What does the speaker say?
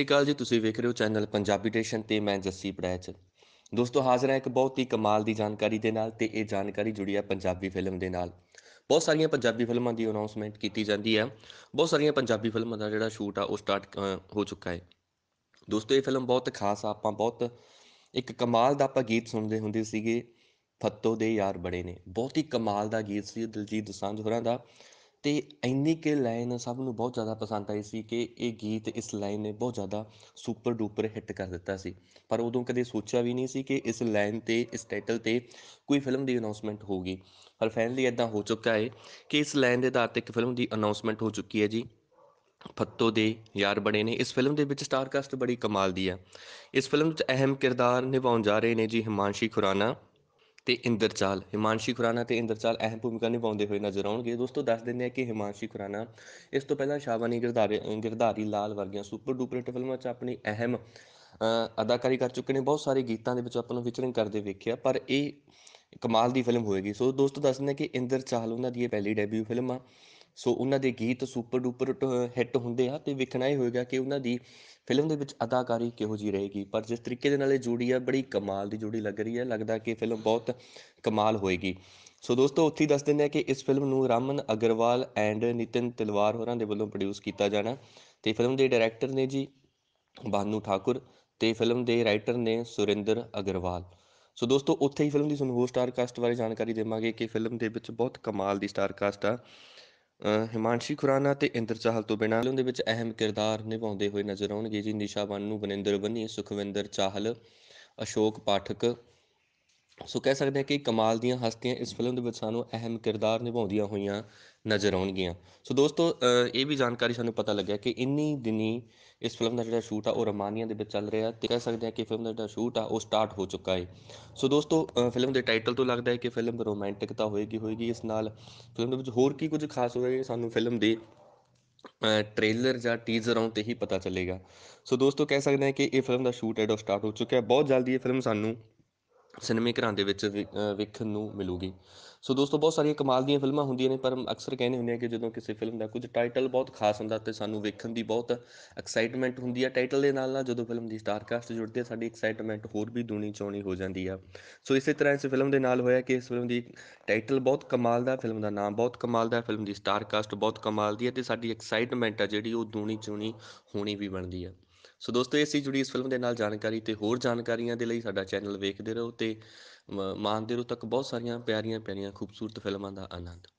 ਸ਼੍ਰੀ ਅਕਾਲ ਜੀ ਤੁਸੀਂ ਵੇਖ ਰਹੇ ਹੋ ਚੈਨਲ ਪੰਜਾਬੀ ਟੇਸ਼ਨ ਤੇ ਮੈਂ ਜੱਸੀ ਪੜੈਚ ਦੋਸਤੋ ਹਾਜ਼ਰ ਹਾਂ ਇੱਕ ਬਹੁਤ ਹੀ ਕਮਾਲ ਦੀ ਜਾਣਕਾਰੀ ਦੇ ਨਾਲ ਤੇ ਇਹ ਜਾਣਕਾਰੀ ਜੁੜੀ ਹੈ ਪੰਜਾਬੀ ਫਿਲਮ ਦੇ ਨਾਲ ਬਹੁਤ ਸਾਰੀਆਂ ਪੰਜਾਬੀ ਫਿਲਮਾਂ ਦੀ ਅਨਾਉਂਸਮੈਂਟ ਕੀਤੀ ਜਾਂਦੀ ਹੈ ਬਹੁਤ ਸਾਰੀਆਂ ਪੰਜਾਬੀ ਫਿਲਮਾਂ ਦਾ ਜਿਹੜਾ ਸ਼ੂਟ ਆ ਉਹ ਸਟਾਰਟ ਹੋ ਚੁੱਕਾ ਹੈ ਦੋਸਤੋ ਇਹ ਫਿਲਮ ਬਹੁਤ ਖਾਸ ਆ ਆਪਾਂ ਬਹੁਤ ਇੱਕ ਕਮਾਲ ਦਾ ਆਪਾਂ ਗੀਤ ਸੁਣਦੇ ਹੁੰਦੇ ਸੀਗੇ ਫੱਤੋ ਦੇ ਯਾਰ ਬੜੇ ਨੇ ਬਹੁਤ ਹੀ ਕਮਾਲ ਦਾ ਗੀਤ ਸੀ ਦਿਲਜੀਤ ਦੋਸਾਂਝ ਹੋਰਾਂ ਦਾ ਅਤੇ ਇੰਨੀ ਕੁ ਲਾਈਨ ਸਭ ਨੂੰ ਬਹੁਤ ਜ਼ਿਆਦਾ ਪਸੰਦ ਆਈ ਸੀ ਕਿ ਇਹ ਗੀਤ ਇਸ ਲਾਈਨ ਨੇ ਬਹੁਤ ਜ਼ਿਆਦਾ ਸੁਪਰ ਡੂਪਰ ਹਿੱਟ ਕਰ ਦਿੱਤਾ ਸੀ ਪਰ ਉਦੋਂ ਕਦੇ ਸੋਚਿਆ ਵੀ ਨਹੀਂ ਸੀ ਕਿ ਇਸ ਲਾਈਨ 'ਤੇ ਇਸ ਟਾਈਟਲ 'ਤੇ ਕੋਈ ਫਿਲਮ ਦੀ ਅਨਾਉਂਸਮੈਂਟ ਹੋਊਗੀ ਪਰ ਫਾਈਨਲੀ ਇਦਾਂ ਹੋ ਚੁੱਕਾ ਹੈ ਕਿ ਇਸ ਲਾਈਨ ਦੇ ਆਧਾਰ 'ਤੇ ਇੱਕ ਫਿਲਮ ਦੀ ਅਨਾਉਂਸਮੈਂਟ ਹੋ ਚੁੱਕੀ ਹੈ ਜੀ ਫੱਤੋ ਦੇ ਯਾਰ ਬਣੇ ਨੇ ਇਸ ਫਿਲਮ ਦੇ ਵਿੱਚ ਸਟਾਰ ਕਾਸਟ ਬੜੀ ਕਮਾਲ ਦੀ ਹੈ ਇਸ ਫਿਲਮ 'ਚ ਅਹਿਮ ਕਿਰਦਾਰ ਨਿਭਾਉਣ ਜਾ ਰਹੇ ਨੇ ਜੀ ਹਿਮਾਂਸ਼ੀ ਖੁਰਾਨਾ ਤੇ ਇੰਦਰਚਾਲ ਹਿਮਾਂਸ਼ੀ ਖੁਰਾਨਾ ਤੇ ਇੰਦਰਚਾਲ ਅਹਿਮ ਭੂਮਿਕਾ ਨਿਭਾਉਂਦੇ ਹੋਏ ਨਜ਼ਰ ਆਉਣਗੇ ਦੋਸਤੋ ਦੱਸ ਦਿੰਦੇ ਆ ਕਿ ਹਿਮਾਂਸ਼ੀ ਖੁਰਾਨਾ ਇਸ ਤੋਂ ਪਹਿਲਾਂ ਸ਼ਾਬਾਨੀ ਗਿਰਧਾਰੀ ਗਿਰਧਾਰੀ ਲਾਲ ਵਰਗੀਆਂ ਸੁਪਰ ਡੂਪਰ ਹਿੱਟ ਫਿਲਮਾਂ 'ਚ ਆਪਣੀ ਅਹਿਮ ਅਦਾਕਾਰੀ ਕਰ ਚੁੱਕੇ ਨੇ ਬਹੁਤ ਸਾਰੇ ਗੀਤਾਂ ਦੇ ਵਿੱਚ ਆਪਾਂ ਨੂੰ ਵਿਚਰਨ ਕਰਦੇ ਵੇਖਿਆ ਪਰ ਇਹ ਕਮਾਲ ਦੀ ਫਿਲਮ ਹੋਏਗੀ ਸੋ ਦੋਸਤੋ ਦੱਸ ਦਿੰਦੇ ਆ ਕਿ ਇੰਦਰਚਾਲ ਉਹਨਾਂ ਦੀ ਇਹ ਪਹਿਲੀ ਡੈਬਿਊ ਫਿਲਮ ਆ ਸੋ ਉਹਨਾਂ ਦੇ ਗੀਤ ਸੁਪਰ ਡੂਪਰ ਹਿੱਟ ਹੁੰਦੇ ਆ ਤੇ ਵੇਖਣਾ ਇਹ ਹੋਏਗਾ ਕਿ ਉਹਨਾਂ ਦੀ ਫਿਲਮ ਦੇ ਵਿੱਚ ਅਦਾਕਾਰੀ ਕਿਹੋ ਜੀ ਰਹੇਗੀ ਪਰ ਜਿਸ ਤਰੀਕੇ ਦੇ ਨਾਲ ਇਹ ਜੋੜੀ ਆ ਬੜੀ ਕਮਾਲ ਦੀ ਜੋੜੀ ਲੱਗ ਰਹੀ ਹੈ ਲੱਗਦਾ ਕਿ ਫਿਲਮ ਬਹੁਤ ਕਮਾਲ ਹੋਏਗੀ ਸੋ ਦੋਸਤੋ ਉੱਥੇ ਦੱਸ ਦਿੰਦੇ ਆ ਕਿ ਇਸ ਫਿਲਮ ਨੂੰ ਰਾਮਨ ਅਗਰਵਾਲ ਐਂਡ ਨਿਤਿਨ ਤਿਲਵਾਰ ਹੋਰਾਂ ਦੇ ਵੱਲੋਂ ਪ੍ਰੋਡਿਊਸ ਕੀਤਾ ਜਾਣਾ ਤੇ ਫਿਲਮ ਦੇ ਡਾਇਰੈਕਟਰ ਨੇ ਜੀ ਬਾਨੂ ਠਾਕੁਰ ਤੇ ਫਿਲਮ ਦੇ ਰਾਈਟਰ ਨੇ ਸੁਰਿੰਦਰ ਅਗਰਵਾਲ ਸੋ ਦੋਸਤੋ ਉੱਥੇ ਹੀ ਫਿਲਮ ਦੀ ਤੁਹਾਨੂੰ ਹੋਰ ਸਟਾਰ ਕਾਸਟ ਬਾਰੇ ਜਾਣਕਾਰੀ ਦੇਵਾਂਗੇ ਕਿ ਫਿਲਮ ਦੇ ਵਿੱਚ ਬਹੁਤ ਕਮਾਲ ਦੀ ਸਟਾਰ ਕਾਸਟ ਆ ਹਿਮਾਂਸ਼ੀ ਖੁਰਾਨਾ ਤੇ ਇੰਦਰ ਚਾਹਲ ਤੋਂ ਬਿਨਾਂ ਫਿਲਮ ਦੇ ਵਿੱਚ ਅਹਿਮ ਕਿਰਦਾਰ ਨਿਭਾਉਂਦੇ ਹੋਏ ਨਜ਼ਰ ਆਉਣਗੇ ਜੀ ਨਿਸ਼ਾ ਨੂੰ ਬਨਿੰਦਰ ਬੰਨੀ ਸੁਖਵਿੰਦਰ ਚਾਹਲ ਅਸ਼ੋਕ ਪਾਠਕ ਸੋ ਕਹਿ ਸਕਦੇ ਹਾਂ ਕਿ ਕਮਾਲ ਦੀਆਂ ਹਸਤੀਆਂ ਇਸ ਫਿਲਮ ਦੇ ਵਿੱਚ ਸਾਨੂੰ ਅਹਿਮ ਕਿਰਦਾਰ ਨਿਭਾਉਂਦੀਆਂ ਹੋਈਆਂ ਨਜ਼ਰ ਆਉਣਗੀਆਂ ਸੋ ਦੋਸਤੋ ਇਹ ਵੀ ਜਾਣਕਾਰੀ ਸਾਨੂੰ ਪਤਾ ਲੱਗਿਆ ਕਿ ਇੰਨੀ ਦਿਨੀ ਇਸ ਫਿਲਮ ਦਾ ਜਿਹੜਾ ਸ਼ੂਟ ਆ ਉਹ ਰਮਾਨੀਆ ਦੇ ਵਿੱਚ ਚੱਲ ਰਿਹਾ ਤੇ ਕਹਿ ਸਕਦੇ ਹਾਂ ਕਿ ਫਿਲਮ ਦਾ ਜਿਹੜਾ ਸ਼ੂਟ ਆ ਉਹ ਸਟਾਰਟ ਹੋ ਚੁੱਕਾ ਹੈ ਸੋ ਦੋਸਤੋ ਫਿਲਮ ਦੇ ਟਾਈਟਲ ਤੋਂ ਲੱਗਦਾ ਹੈ ਕਿ ਫਿਲਮ ਰੋਮਾਂਟਿਕ ਤਾਂ ਹੋਏਗੀ ਹੋਏਗੀ ਇਸ ਨਾਲ ਫਿਲਮ ਦੇ ਵਿੱਚ ਹੋਰ ਕੀ ਕੁਝ ਖਾਸ ਹੋਏਗਾ ਸਾਨੂੰ ਫਿਲਮ ਦੇ ਟ੍ਰੇਲਰ ਜਾਂ ਟੀਜ਼ਰ ਆਉਣ ਤੇ ਹੀ ਪਤਾ ਚੱਲੇਗਾ ਸੋ ਦੋਸਤੋ ਕਹਿ ਸਕਦੇ ਹਾਂ ਕਿ ਇਹ ਫਿਲਮ ਦਾ ਸ਼ੂਟ ਐਡੋ ਸਟਾਰਟ ਹੋ ਚੁੱਕਿਆ ਹੈ ਬਹੁਤ ਜਲਦੀ ਇਹ ਫਿਲਮ ਸਾਨੂੰ ਸਿਨੇਮੇ ਘਰਾਂ ਦੇ ਵਿੱਚ ਵੇਖਣ ਨੂੰ ਮਿਲੂਗੀ ਸੋ ਦੋਸਤੋ ਬਹੁਤ ਸਾਰੀਆਂ ਕਮਾਲ ਦੀਆਂ ਫਿਲਮਾਂ ਹੁੰਦੀਆਂ ਨੇ ਪਰ ਅਕਸਰ ਕਹਿੰਦੇ ਹੁੰਦੇ ਆ ਕਿ ਜਦੋਂ ਕਿਸੇ ਫਿਲਮ ਦਾ ਕੁਝ ਟਾਈਟਲ ਬਹੁਤ ਖਾਸ ਹੁੰਦਾ ਤੇ ਸਾਨੂੰ ਵੇਖਣ ਦੀ ਬਹੁਤ ਐਕਸਾਈਟਮੈਂਟ ਹੁੰਦੀ ਆ ਟਾਈਟਲ ਦੇ ਨਾਲ ਨਾਲ ਜਦੋਂ ਫਿਲਮ ਦੀ ਸਟਾਰ ਕਾਸਟ ਜੁੜਦੀ ਆ ਸਾਡੀ ਐਕਸਾਈਟਮੈਂਟ ਹੋਰ ਵੀ ਦੁਣੀ ਚੌਣੀ ਹੋ ਜਾਂਦੀ ਆ ਸੋ ਇਸੇ ਤਰ੍ਹਾਂ ਇਸ ਫਿਲਮ ਦੇ ਨਾਲ ਹੋਇਆ ਕਿ ਇਸ ਫਿਲਮ ਦੀ ਟਾਈਟਲ ਬਹੁਤ ਕਮਾਲ ਦਾ ਫਿਲਮ ਦਾ ਨਾਮ ਬਹੁਤ ਕਮਾਲ ਦਾ ਫਿਲਮ ਦੀ ਸਟਾਰ ਕਾਸਟ ਬਹੁਤ ਕਮਾਲ ਦੀ ਹੈ ਤੇ ਸਾਡੀ ਐਕਸਾਈਟਮੈਂਟ ਆ ਜਿਹੜੀ ਉਹ ਦੁਣੀ ਚੌਣੀ ਹੋਣੀ ਵੀ ਬਣਦੀ ਆ ਸੋ ਦੋਸਤੋ ਇਹ ਜੁੜੀ ਇਸ ਫਿਲਮ ਦੇ ਨਾਲ ਜਾਣਕਾਰੀ ਤੇ ਹੋਰ ਜਾਣਕਾਰੀਆਂ ਦੇ ਲਈ ਸਾਡਾ ਚੈਨਲ ਵੇਖਦੇ ਰਹੋ ਤੇ ਮਾਣਦੇ ਰਹੋ ਤੱਕ ਬਹੁਤ ਸਾਰੀਆਂ ਪਿਆਰੀਆਂ ਪਿਆਰੀਆਂ ਖੂਬਸੂਰਤ ਫਿਲਮਾਂ ਦਾ ਆਨੰਦ